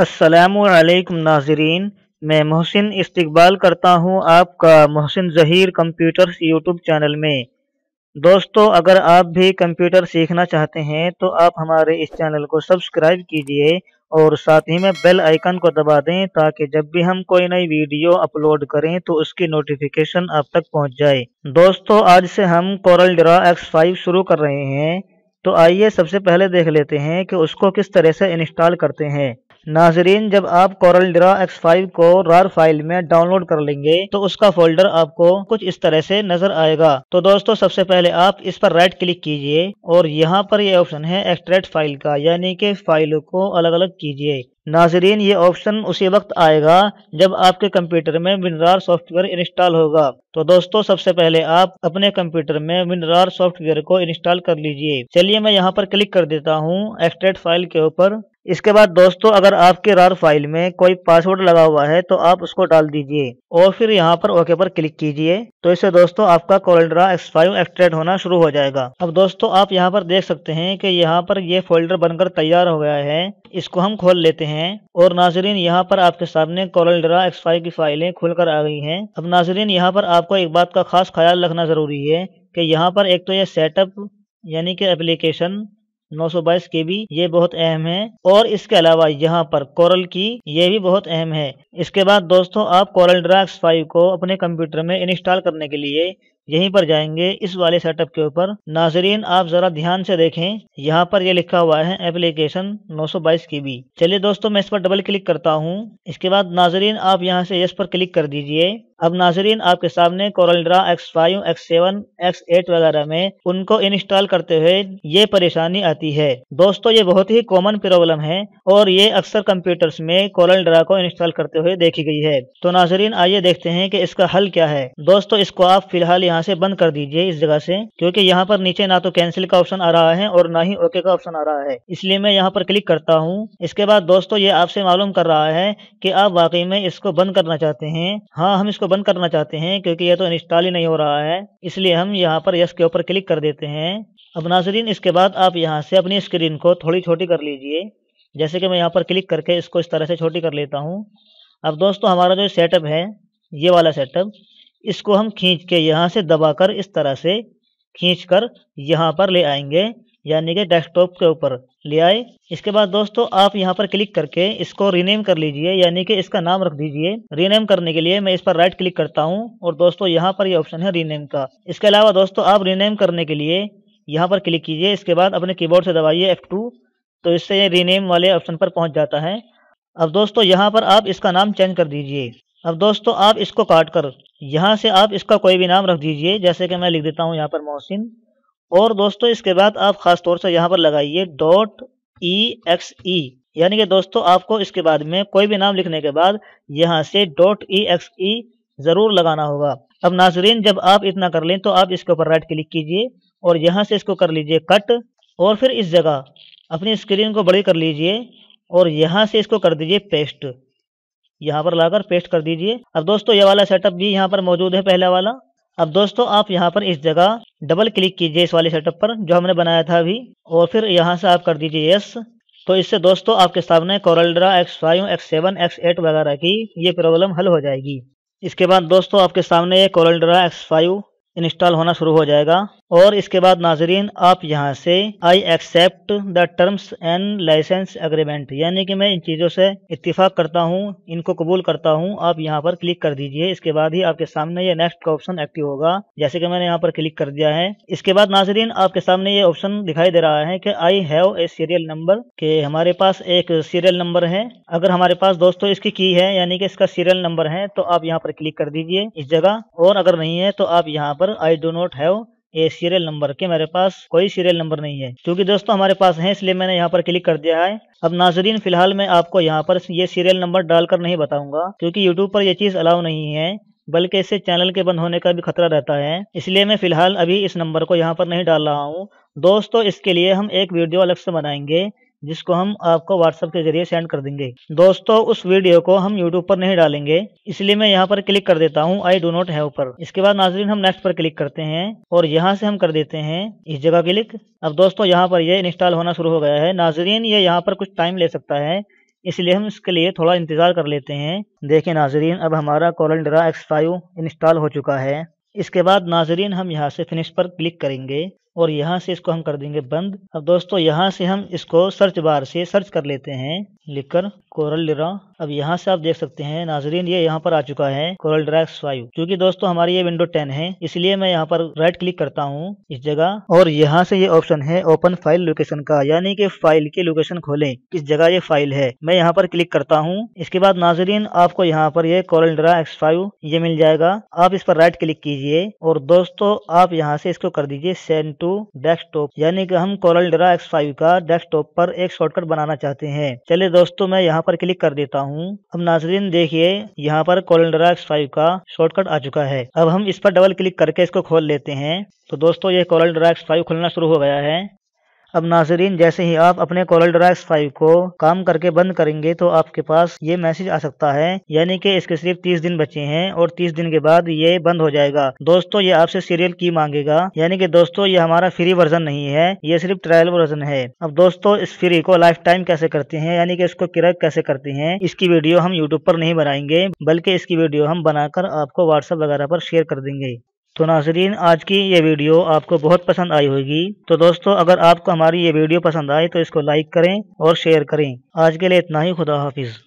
असलकम नाजरीन मैं मोहसिन इस्तकबाल करता हूं आपका Mohsin Zaheer computers YouTube channel में दोस्तों अगर आप भी कंप्यूटर सीखना चाहते हैं तो आप हमारे इस चैनल को सब्सक्राइब कीजिए और साथ ही में बेल आइकन को दबा दें ताकि जब भी हम कोई नई वीडियो अपलोड करें तो उसकी नोटिफिकेशन आप तक पहुँच जाए दोस्तों आज से हम कोरल ड्रा एक्स फाइव शुरू कर रहे हैं तो आइए सबसे पहले देख लेते हैं कि उसको किस तरह से इंस्टॉल करते हैं नाजरीन जब आप कॉरल ड्रा एक्स फाइव को रार फाइल में डाउनलोड कर लेंगे तो उसका फोल्डर आपको कुछ इस तरह से नजर आएगा तो दोस्तों सबसे पहले आप इस पर राइट क्लिक कीजिए और यहाँ पर ये ऑप्शन है एक्सट्रेट फाइल का यानी कि फाइलों को अलग अलग कीजिए नाजरीन ये ऑप्शन उसी वक्त आएगा जब आपके कंप्यूटर में विनरार सॉफ्टवेयर इंस्टॉल होगा तो दोस्तों सबसे पहले आप अपने कंप्यूटर में विनरार सॉफ्टवेयर को इंस्टॉल कर लीजिए चलिए मैं यहाँ पर क्लिक कर देता हूँ एक्सट्रेट फाइल के ऊपर इसके बाद दोस्तों अगर आपके रार फाइल में कोई पासवर्ड लगा हुआ है तो आप उसको डाल दीजिए और फिर यहाँ पर ओके पर क्लिक कीजिए तो इससे दोस्तों आपका कोल्ड्रा एक्स फाइव एक्सट्रैक्ट होना शुरू हो जाएगा अब दोस्तों आप यहाँ पर देख सकते हैं कि यहाँ पर ये फोल्डर बनकर तैयार हो गया है इसको हम खोल लेते हैं और नाजरीन यहाँ पर आपके सामने कोल्ड्रा एक्स फाइव की फाइलें खुल आ गई है अब नाजरीन यहाँ पर आपको एक बात का खास ख्याल रखना जरूरी है की यहाँ पर एक तो ये सेटअप यानी की एप्लीकेशन 922 केबी ये बहुत अहम है और इसके अलावा यहाँ पर कोरल की ये भी बहुत अहम है इसके बाद दोस्तों आप कोरल ड्राक्स फाइव को अपने कंप्यूटर में इंस्टॉल करने के लिए यहीं पर जाएंगे इस वाले सेटअप के ऊपर नाजरीन आप जरा ध्यान से देखें यहाँ पर ये लिखा हुआ है एप्लीकेशन 922 भी चलिए दोस्तों मैं इस पर डबल क्लिक करता हूँ इसके बाद नाजरीन आप यहाँ से यस पर क्लिक कर दीजिए अब नाजरीन आपके सामने Corel Draw X five X seven X eight वगैरह में उनको इंस्टॉल करते हुए ये परेशानी आती है दोस्तों ये बहुत ही कॉमन प्रॉब्लम है और ये अक्सर कंप्यूटर्स में ड्रा को इंस्टॉल करते हुए देखी गई है तो नाजरीन आइए देखते हैं कि इसका हल क्या है दोस्तों इसको आप फिलहाल यहाँ से बंद कर दीजिए इस जगह से क्योंकि यहाँ पर नीचे ना तो कैंसिल का ऑप्शन आ रहा है और ना ही ओके का ऑप्शन आ रहा है इसलिए मैं यहाँ पर क्लिक करता हूँ इसके बाद दोस्तों ये आपसे मालूम कर रहा है कि आप वाकई में इसको बंद करना चाहते हैं हाँ हम इसको बंद करना चाहते हैं क्योंकि ये तो इंस्टॉल ही नहीं हो रहा है इसलिए हम यहाँ पर यस के ऊपर क्लिक कर देते हैं अब नाजरीन इसके बाद आप यहाँ से अपनी स्क्रीन को थोड़ी छोटी कर लीजिए जैसे कि मैं यहाँ पर क्लिक करके इसको इस तरह से छोटी कर लेता हूँ अब दोस्तों हमारा जो सेटअप है ये वाला सेटअप इसको हम खींच के यहाँ से दबाकर इस तरह से खींच कर यहाँ पर ले आएंगे यानी कि डेस्कटॉप के ऊपर ले आए इसके बाद दोस्तों आप यहाँ पर क्लिक करके इसको रीनेम कर लीजिए यानी कि इसका नाम रख दीजिए रीनेम करने के लिए मैं इस पर राइट क्लिक करता हूँ और दोस्तों यहाँ पर ये यह ऑप्शन है रीनेम का इसके अलावा दोस्तों आप रीनेम करने के लिए यहाँ पर क्लिक कीजिए इसके बाद अपने कीबोर्ड से दबाइए एफ टू तो इससे ये रीनेम वाले ऑप्शन पर पहुँच जाता है अब दोस्तों यहाँ पर आप इसका नाम चेंज कर दीजिए अब दोस्तों आप इसको काट कर यहाँ से आप इसका कोई भी नाम रख दीजिए जैसे कि मैं लिख देता हूँ यहाँ पर मोहसिन और दोस्तों इसके बाद आप ख़ास तौर से यहाँ पर लगाइए डॉट ई एक्स ई यानी कि दोस्तों आपको इसके बाद में कोई भी नाम लिखने के बाद यहाँ से डॉट ई एक्स ई ज़रूर लगाना होगा अब नाजरीन जब आप इतना कर लें तो आप इसके ऊपर राइट क्लिक कीजिए और यहाँ से इसको कर लीजिए कट और फिर इस जगह अपनी स्क्रीन को बड़ी कर लीजिए और यहाँ से इसको कर दीजिए पेस्ट यहाँ पर लाकर पेस्ट कर दीजिए अब दोस्तों ये वाला सेटअप भी यहाँ पर मौजूद है पहला वाला अब दोस्तों आप यहाँ पर इस जगह डबल क्लिक कीजिए इस वाले सेटअप पर जो हमने बनाया था अभी और फिर यहाँ से आप कर दीजिए यस तो इससे दोस्तों आपके सामने CorelDraw X five X seven X eight वगैरह की ये प्रॉब्लम हल हो जाएगी इसके बाद दोस्तों आपके सामने ये कोरलड्रा एक्स फाइव इंस्टॉल होना शुरू हो जाएगा और इसके बाद नाजरीन आप यहाँ से I accept the terms and licence agreement यानी कि मैं इन चीज़ों से इतफाक करता हूँ इनको कबूल करता हूँ आप यहाँ पर क्लिक कर दीजिए इसके बाद ही आपके सामने ये नेक्स्ट का ऑप्शन एक्टिव होगा जैसे कि मैंने यहाँ पर क्लिक कर दिया है इसके बाद नाजरीन आपके सामने ये ऑप्शन दिखाई दे रहा है कि I have a serial number के हमारे पास एक सीरियल नंबर है अगर हमारे पास दोस्तों इसकी की है यानी कि इसका सीरियल नंबर है तो आप यहाँ पर क्लिक कर दीजिए इस जगह और अगर नहीं है तो आप यहाँ पर आई डो नॉट हैव ये सीरियल नंबर के मेरे पास कोई सीरियल नंबर नहीं है क्योंकि दोस्तों हमारे पास है इसलिए मैंने यहाँ पर क्लिक कर दिया है अब नाजरीन फिलहाल मैं आपको यहाँ पर ये सीरियल नंबर डालकर नहीं बताऊंगा क्योंकि यूट्यूब पर ये चीज़ अलाउ नहीं है बल्कि इससे चैनल के बंद होने का भी खतरा रहता है इसलिए मैं फिलहाल अभी इस नंबर को यहाँ पर नहीं डाल रहा हूँ दोस्तों इसके लिए हम एक वीडियो अलग से बनाएंगे जिसको हम आपको व्हाट्सएप के जरिए सेंड कर देंगे दोस्तों उस वीडियो को हम यूट्यूब पर नहीं डालेंगे इसलिए मैं यहाँ पर क्लिक कर देता हूँ आई डो नॉट है इसके बाद नाजरीन हम नेक्स्ट पर क्लिक करते हैं और यहाँ से हम कर देते हैं इस जगह क्लिक अब दोस्तों यहाँ पर यह इंस्टॉल होना शुरू हो गया है नाजरीन ये यहाँ पर कुछ टाइम ले सकता है इसलिए हम इसके लिए थोड़ा इंतज़ार कर लेते हैं देखें नाजरीन अब हमारा कॉलडरा एक्स फाइव इंस्टॉल हो चुका है इसके बाद नाजरीन हम यहाँ से फिनिश पर क्लिक करेंगे और यहाँ से इसको हम कर देंगे बंद अब दोस्तों यहाँ से हम इसको सर्च बार से सर्च कर लेते हैं लिखकर कोरलडरा अब यहाँ से आप देख सकते हैं नाजरीन ये यहाँ पर आ चुका है कोरल एक्स फाइव क्योंकि दोस्तों हमारी ये विंडो टेन है इसलिए मैं यहाँ पर राइट क्लिक करता हूँ इस जगह और यहाँ से ये ऑप्शन है ओपन फाइल लोकेशन का यानी कि फाइल की लोकेशन खोलें इस जगह ये फाइल है मैं यहाँ पर क्लिक करता हूँ इसके बाद नाजरीन आपको यहाँ पर ये कोरलडरा एक्स फाइव ये मिल जाएगा आप इस पर राइट क्लिक कीजिए और दोस्तों आप यहाँ से इसको कर दीजिए सेंड टू डेस्क यानी कि हम कोरल कोरलडरा एक्स फाइव का डेस्क पर एक शॉर्टकट बनाना चाहते हैं चले दोस्तों मैं यहाँ पर क्लिक कर देता हूँ अब नाजरीन देखिए यहाँ पर कोलेंडरा एक्स फाइव का शॉर्टकट आ चुका है अब हम इस पर डबल क्लिक करके इसको खोल लेते हैं तो दोस्तों ये कोलेंडरा एक्स फाइव खुलना शुरू हो गया है अब नाजरीन जैसे ही आप अपने कॉलर ड्राइव फाइव को काम करके बंद करेंगे तो आपके पास ये मैसेज आ सकता है यानी कि इसके सिर्फ तीस दिन बचे हैं और तीस दिन के बाद ये बंद हो जाएगा दोस्तों ये आपसे सीरियल की मांगेगा यानी कि दोस्तों ये हमारा फ्री वर्जन नहीं है ये सिर्फ ट्रायल वर्जन है अब दोस्तों इस फ्री को लाइफ टाइम कैसे करते हैं यानी कि इसको किरक कैसे करते हैं इसकी वीडियो हम यूट्यूब पर नहीं बनाएंगे बल्कि इसकी वीडियो हम बनाकर आपको व्हाट्सएप वगैरह पर शेयर कर देंगे तो नाजरीन आज की ये वीडियो आपको बहुत पसंद आई होगी तो दोस्तों अगर आपको हमारी ये वीडियो पसंद आए तो इसको लाइक करें और शेयर करें आज के लिए इतना ही खुदा हाफिज़